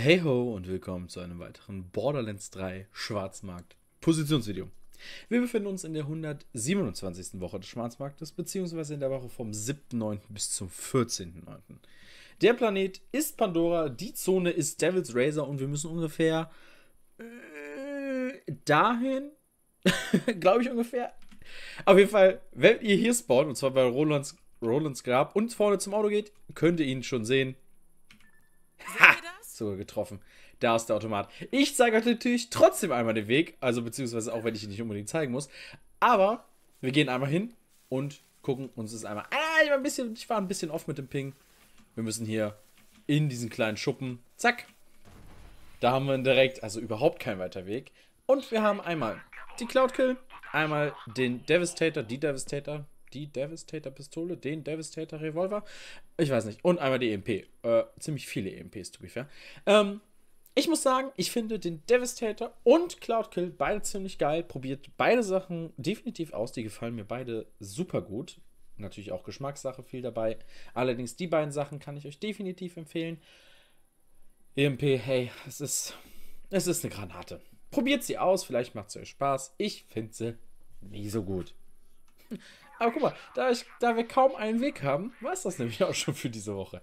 Hey ho und willkommen zu einem weiteren Borderlands 3 Schwarzmarkt Positionsvideo. Wir befinden uns in der 127. Woche des Schwarzmarktes, beziehungsweise in der Woche vom 7.9. bis zum 14.9. Der Planet ist Pandora, die Zone ist Devil's Razor und wir müssen ungefähr äh, dahin, glaube ich ungefähr. Auf jeden Fall, wenn ihr hier spawnt, und zwar bei Rolands, Rolands Grab und vorne zum Auto geht, könnt ihr ihn schon sehen sogar getroffen. Da ist der Automat. Ich zeige euch natürlich trotzdem einmal den Weg, also beziehungsweise auch wenn ich ihn nicht unbedingt zeigen muss. Aber wir gehen einmal hin und gucken uns das einmal. Ah, ich war ein bisschen, ich war ein bisschen off mit dem Ping. Wir müssen hier in diesen kleinen Schuppen. Zack. Da haben wir direkt, also überhaupt kein weiter Weg. Und wir haben einmal die Cloud Kill, einmal den Devastator, die Devastator, die Devastator-Pistole, den Devastator-Revolver. Ich weiß nicht. Und einmal die EMP. Äh, ziemlich viele EMPs, to be fair. Ähm, ich muss sagen, ich finde den Devastator und Cloud Kill beide ziemlich geil. Probiert beide Sachen definitiv aus. Die gefallen mir beide super gut. Natürlich auch Geschmackssache viel dabei. Allerdings die beiden Sachen kann ich euch definitiv empfehlen. EMP, hey, es ist, es ist eine Granate. Probiert sie aus, vielleicht macht es euch Spaß. Ich finde sie nie so gut. Aber guck mal, da, ich, da wir kaum einen Weg haben, war es das nämlich auch schon für diese Woche.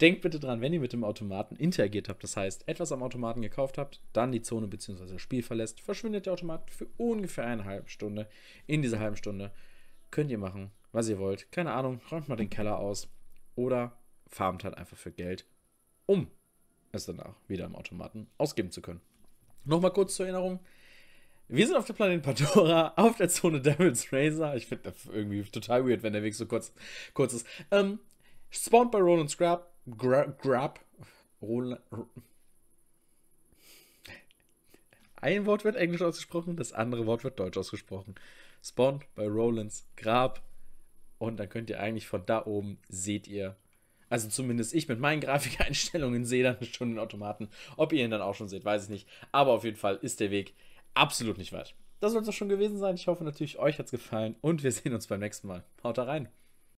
Denkt bitte dran, wenn ihr mit dem Automaten interagiert habt, das heißt, etwas am Automaten gekauft habt, dann die Zone bzw. das Spiel verlässt, verschwindet der Automat für ungefähr eine halbe Stunde. In dieser halben Stunde könnt ihr machen, was ihr wollt. Keine Ahnung, räumt mal den Keller aus oder farmt halt einfach für Geld, um es danach wieder am Automaten ausgeben zu können. Nochmal kurz zur Erinnerung, wir sind auf der Planet Pandora, auf der Zone Devil's Razor. Ich finde das irgendwie total weird, wenn der Weg so kurz, kurz ist. Ähm, spawned by Roland Scrap. Grab. Grab. Roland. Ein Wort wird englisch ausgesprochen, das andere Wort wird deutsch ausgesprochen. Spawned by Rolands Grab. Und dann könnt ihr eigentlich von da oben, seht ihr, also zumindest ich mit meinen Grafikeinstellungen sehe dann schon den Automaten. Ob ihr ihn dann auch schon seht, weiß ich nicht. Aber auf jeden Fall ist der Weg absolut nicht weit. Das soll es auch schon gewesen sein. Ich hoffe natürlich, euch hat es gefallen und wir sehen uns beim nächsten Mal. Haut rein.